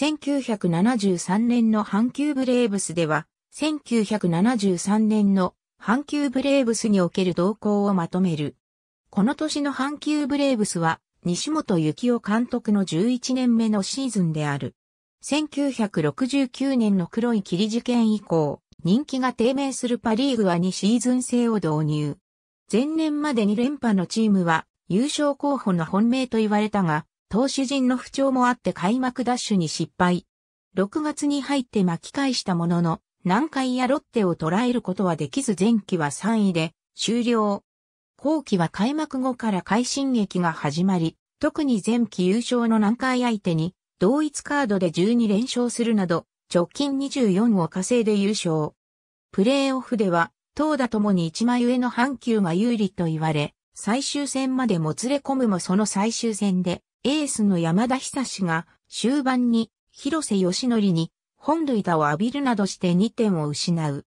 1973年の阪急ブレーブスでは、1973年の阪急ブレーブスにおける動向をまとめる。この年の阪急ブレーブスは、西本幸雄監督の11年目のシーズンである。1969年の黒い霧事件以降、人気が低迷するパリーグは2シーズン制を導入。前年までに連覇のチームは優勝候補の本命と言われたが、投手陣の不調もあって開幕ダッシュに失敗。6月に入って巻き返したものの、南海やロッテを捉えることはできず前期は3位で終了。後期は開幕後から快進撃が始まり、特に前期優勝の南海相手に、同一カードで12連勝するなど、直近24を稼いで優勝。プレーオフでは、投打ともに一枚上の阪急が有利と言われ、最終戦までもつれ込むもその最終戦で、エースの山田久志が終盤に広瀬義則に本塁打を浴びるなどして2点を失う。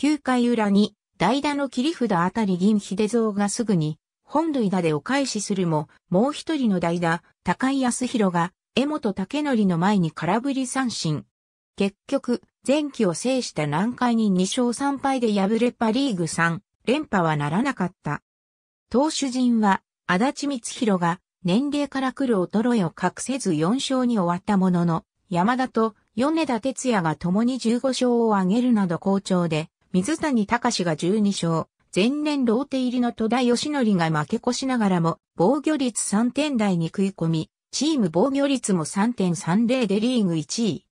9回裏に代打の切り札あたり銀秀蔵がすぐに本塁打でお返しするも、もう一人の代打、高井康弘が江本武則の前に空振り三振。結局、前期を制した南海に2勝3敗で敗れパリーグ3連覇はならなかった。投手陣は、足立光弘が年齢から来る衰えを隠せず4勝に終わったものの、山田と米田哲也が共に15勝を挙げるなど好調で、水谷隆が12勝、前年ローテ入りの戸田義則が負け越しながらも、防御率3点台に食い込み、チーム防御率も3.30でリーグ1位。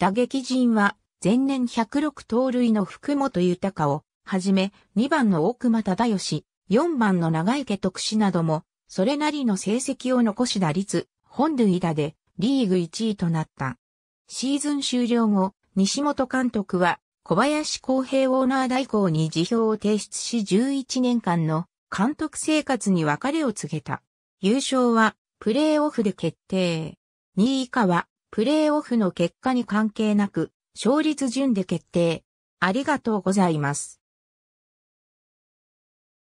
打撃陣は、前年106盗塁の福本豊を、はじめ、2番の大熊忠義、4番の長池徳志なども、それなりの成績を残し打率、本塁打でリーグ1位となった。シーズン終了後、西本監督は小林公平オーナー代行に辞表を提出し11年間の監督生活に別れを告げた。優勝はプレーオフで決定。2位以下はプレーオフの結果に関係なく勝率順で決定。ありがとうございます。